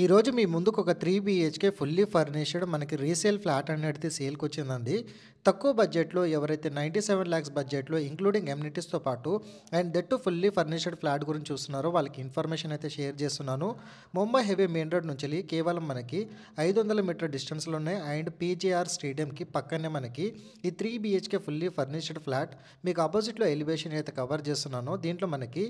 ఈరోజు మీ ముందుకు ఒక త్రీ బీహెచ్కే ఫుల్లీ ఫర్నిష్డ్ మనకి రీసేల్ ఫ్లాట్ అనేది సేల్కి వచ్చిందండి తక్కువ బడ్జెట్లో ఎవరైతే నైంటీ సెవెన్ ల్యాక్స్ బడ్జెట్లో ఇంక్లూడింగ్ ఎమ్యూనిటీస్తో పాటు and that to fully furnished flat గురించి చూస్తున్నారో వాళ్ళకి ఇన్ఫర్మేషన్ అయితే షేర్ చేస్తున్నాను ముంబై హెవీ మెయిన్ రోడ్ నుంచి కేవలం మనకి ఐదు వందల మీటర్ డిస్టెన్స్లో ఉన్నాయి అండ్ పీజీఆర్ స్టేడియంకి పక్కనే మనకి ఈ three BHK fully furnished flat మీకు ఆపోజిట్లో ఎలివేషన్ అయితే కవర్ చేస్తున్నాను దీంట్లో మనకి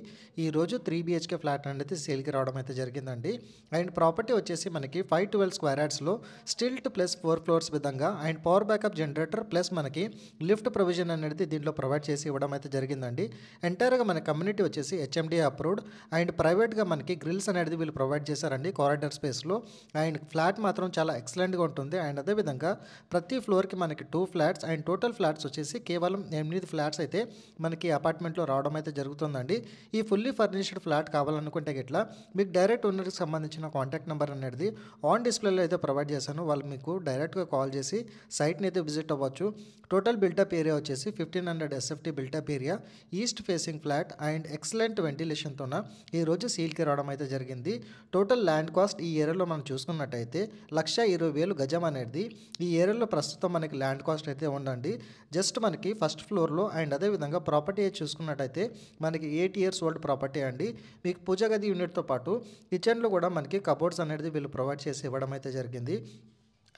ఈరోజు త్రీ బీహెచ్కే ఫ్లాట్ అనేది సేల్కి రావడం అయితే జరిగిందండి అండ్ ప్రాపర్టీ వచ్చేసి మనకి ఫైవ్ ట్వెల్వ్ స్క్వేర్ యార్డ్స్లో స్టిల్ట్ ప్లస్ ఫోర్ ఫ్లోర్స్ విధంగా and power backup generator plus plus మనకి లిఫ్ట్ ప్రొవిజన్ అనేది దీంట్లో ప్రొవైడ్ చేసి ఇవ్వడం అయితే జరిగిందండి ఎంటైర్గా మన కమ్యూనిటీ వచ్చేసి హెచ్ఎండి అప్రూవ్డ్ అండ్ ప్రైవేట్గా మనకి గ్రిల్స్ అనేది వీళ్ళు ప్రొవైడ్ చేశారండి కారిడార్ స్పేస్లో అండ్ ఫ్లాట్ మాత్రం చాలా ఎక్సలెంట్గా ఉంటుంది అండ్ అదేవిధంగా ప్రతి ఫ్లోర్కి మనకి two flats and total flats వచ్చేసి కేవలం ఎనిమిది ఫ్లాట్స్ అయితే మనకి అపార్ట్మెంట్లో రావడం అయితే జరుగుతుందండి ఈ ఫుల్లీ ఫర్నిష్డ్ ఫ్లాట్ కావాలనుకుంటే గిట్లా మీకు డైరెక్ట్ ఓనర్కి సంబంధించిన కాంటాక్ట్ నెంబర్ అనేది ఆన్ డిస్ప్లేలో అయితే ప్రొవైడ్ చేశాను వాళ్ళు మీకు డైరెక్ట్గా కాల్ చేసి సైట్ని అయితే విజిట్ అవ్వచ్చు టోటల్ బిల్టప్ ఏరియా వచ్చేసి fifteen hundred SFT built up area east facing flat and excellent వెంటిలేషన్తోన ఈరోజు సీల్కి రావడం అయితే జరిగింది టోటల్ ల్యాండ్ కాస్ట్ ఈ ఏరియాలో మనం చూసుకున్నట్టయితే లక్ష ఇరవై వేలు గజం అనేది ఈ ఏరియాలో ప్రస్తుతం మనకి ల్యాండ్ కాస్ట్ అయితే ఉండండి జస్ట్ మనకి ఫస్ట్ ఫ్లోర్లో అండ్ అదేవిధంగా ప్రాపర్టీ చూసుకున్నట్టయితే మనకి ఎయిట్ ఇయర్స్ ఓల్డ్ ప్రాపర్టీ అండి మీకు పూజ గది యూనిట్తో పాటు కిచెన్లో కూడా మనకి కబోర్డ్స్ అనేది వీళ్ళు ప్రొవైడ్ చేసి ఇవ్వడం అయితే జరిగింది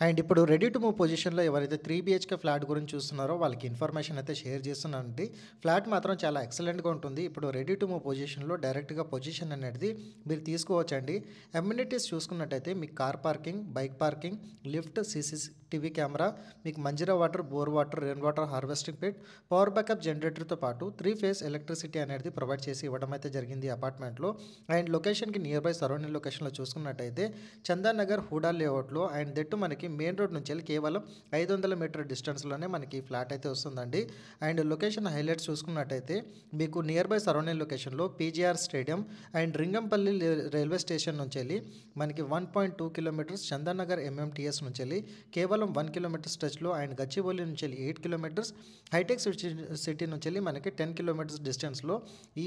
అండ్ ఇప్పుడు రెడీ టు మూవ్ పొజిషన్లో ఎవరైతే త్రీ బీహెచ్కే ఫ్లాట్ గురించి చూస్తున్నారో వాళ్ళకి ఇన్ఫర్మేషన్ అయితే షేర్ చేస్తున్నానండి ఫ్లాట్ మాత్రం చాలా ఎక్సలెంట్గా ఉంటుంది ఇప్పుడు రెడీ టు మూవ్ పొజిషన్లో డైరెక్ట్గా పొజిషన్ అనేది మీరు తీసుకోవచ్చండి అమ్యూనిటీస్ చూసుకున్నట్టయితే మీకు car parking bike parking lift CCTV camera మీకు Manjira water bore water rain water harvesting pit power backup జనరేటర్తో పాటు త్రీ ఫేస్ ఎలక్ట్రిసిటీ అనేది ప్రొవైడ్ చేసి ఇవ్వడం అయితే జరిగింది అపార్ట్మెంట్లో అండ్ లొకేషన్కి నియర్ బై సరౌండింగ్ లొకేషన్లో చూసుకున్నట్టయితే చందానగర్ హూడా లేఅవుట్లో అండ్ దెట్టు మనకి మెయిన్ రోడ్ నుంచి వెళ్ళి కేవలం ఐదు వందల మీటర్ డిస్టెన్స్లోనే మనకి ఫ్లాట్ అయితే వస్తుందండి అండ్ లొకేషన్ హైలైట్స్ చూసుకున్నట్టయితే మీకు నియర్ బై సరౌండింగ్ లొకేషన్లో PGR stadium and Ringampalli railway station నుంచి వెళ్ళి మనకి one point two kilometers Chandanagar MMTS నుంచి వెళ్ళి కేవలం వన్ కిలోమీటర్ స్ట్రెచ్లో అండ్ గచ్చిబౌలి నుంచి వెళ్ళి ఎయిట్ కిలోమీటర్స్ హైటెక్ సిటీ నుంచి వెళ్ళి మనకి టెన్ కిలోమీటర్స్ డిస్టెన్స్లో ఈ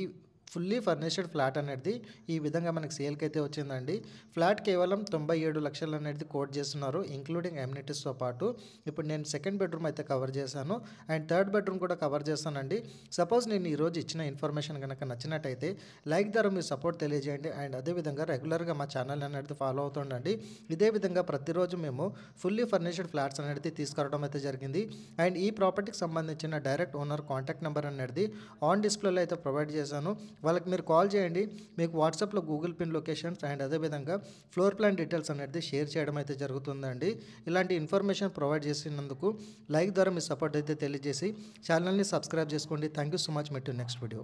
ఫుల్లీ ఫర్నిష్డ్ ఫ్లాట్ అనేది ఈ విధంగా మనకి సేల్కి అయితే వచ్చిందండి ఫ్లాట్ కేవలం తొంభై ఏడు లక్షలు అనేది కోట్ చేస్తున్నారు ఇంక్లూడింగ్ ఎమ్యూనిటీస్తో పాటు ఇప్పుడు నేను సెకండ్ బెడ్రూమ్ అయితే కవర్ చేశాను అండ్ థర్డ్ బెడ్రూమ్ కూడా కవర్ చేస్తానండి సపోజ్ నేను ఈరోజు ఇచ్చిన ఇన్ఫర్మేషన్ కనుక నచ్చినట్టయితే లైక్ ద్వారా మీరు సపోర్ట్ తెలియజేయండి అండ్ అదేవిధంగా రెగ్యులర్గా మా ఛానల్ అనేది ఫాలో అవుతుండండి ఇదే విధంగా ప్రతిరోజు మేము ఫుల్లీ ఫర్నిష్డ్ ఫ్లాట్స్ అనేది తీసుకురావడం అయితే జరిగింది అండ్ ఈ ప్రాపర్టీకి సంబంధించిన డైరెక్ట్ ఓనర్ కాంటాక్ట్ నెంబర్ అనేది ఆన్ డిస్ప్లేలో అయితే ప్రొవైడ్ చేశాను వాళ్ళకి మీరు కాల్ చేయండి మీకు వాట్సాప్లో గూగుల్ పిన్ లొకేషన్స్ అండ్ అదేవిధంగా ఫ్లోర్ ప్లాన్ డీటెయిల్స్ అనేది షేర్ చేయడం అయితే జరుగుతుందండి ఇలాంటి ఇన్ఫర్మేషన్ ప్రొవైడ్ చేసినందుకు లైక్ ద్వారా మీ సపోర్ట్ అయితే తెలియజేసి ఛానల్ని సబ్స్క్రైబ్ చేసుకోండి thank you so much meet next video